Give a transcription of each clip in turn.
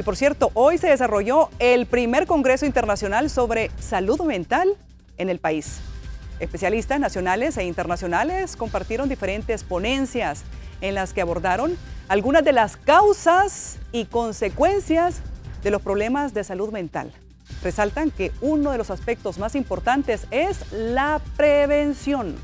Y por cierto, hoy se desarrolló el primer Congreso Internacional sobre Salud Mental en el país. Especialistas nacionales e internacionales compartieron diferentes ponencias en las que abordaron algunas de las causas y consecuencias de los problemas de salud mental. Resaltan que uno de los aspectos más importantes es la prevención.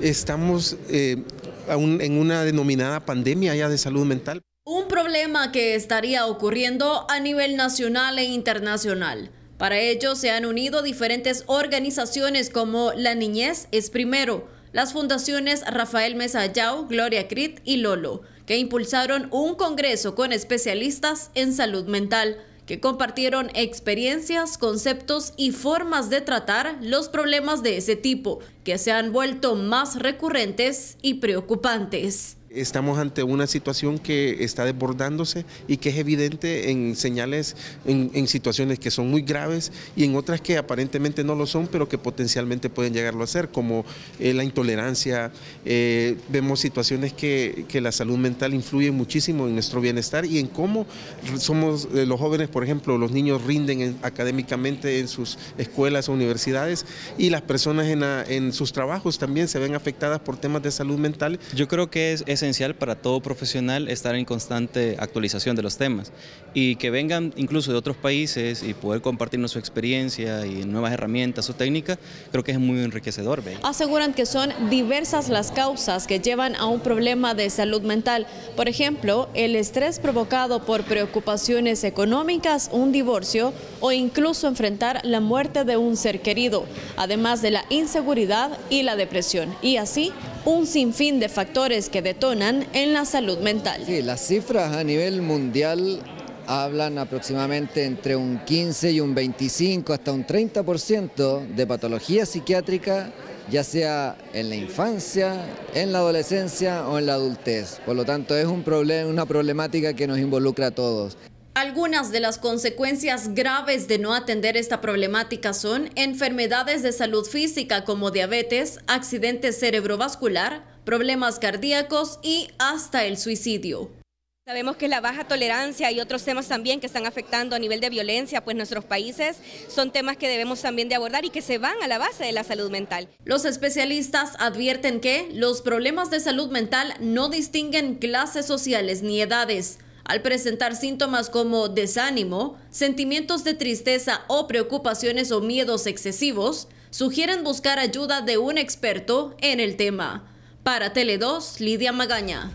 Estamos eh, en una denominada pandemia ya de salud mental. Un problema que estaría ocurriendo a nivel nacional e internacional. Para ello se han unido diferentes organizaciones como La Niñez es Primero, las fundaciones Rafael Mesayao, Gloria Crit y Lolo, que impulsaron un congreso con especialistas en salud mental, que compartieron experiencias, conceptos y formas de tratar los problemas de ese tipo, que se han vuelto más recurrentes y preocupantes estamos ante una situación que está desbordándose y que es evidente en señales, en, situaciones que son muy graves y en otras que aparentemente no lo son, pero que potencialmente pueden llegarlo a ser, como eh, la intolerancia. Eh, vemos situaciones que, la salud mental influye muchísimo en nuestro bienestar y en cómo somos eh, los jóvenes, por ejemplo, los niños rinden académicamente en sus escuelas o universidades y las personas en, sus trabajos también se ven afectadas por temas de salud mental. Yo creo que es, es para todo profesional estar en constante actualización de los temas y que vengan incluso de otros países y poder compartirnos su experiencia y nuevas herramientas, o técnicas creo que es muy enriquecedor. Aseguran que son diversas las causas que llevan a un problema de salud mental. Por ejemplo, el estrés provocado por preocupaciones económicas, un divorcio o incluso enfrentar la muerte de un ser querido, además de la inseguridad y la depresión. Y así un sinfín de factores que detonan en la salud mental. Sí, las cifras a nivel mundial hablan aproximadamente entre un 15 y un 25, hasta un 30% de patología psiquiátrica, ya sea en la infancia, en la adolescencia o en la adultez. Por lo tanto, es un una problemática que nos involucra a todos. Algunas de las consecuencias graves de no atender esta problemática son enfermedades de salud física como diabetes, accidentes cerebrovascular, problemas cardíacos y hasta el suicidio. Sabemos que la baja tolerancia y otros temas también que están afectando a nivel de violencia, pues nuestros países son temas que debemos también de abordar y que se van a la base de la salud mental. Los especialistas advierten que los problemas de salud mental no distinguen clases sociales ni edades al presentar síntomas como desánimo, sentimientos de tristeza o preocupaciones o miedos excesivos, sugieren buscar ayuda de un experto en el tema. Para Tele2, Lidia Magaña.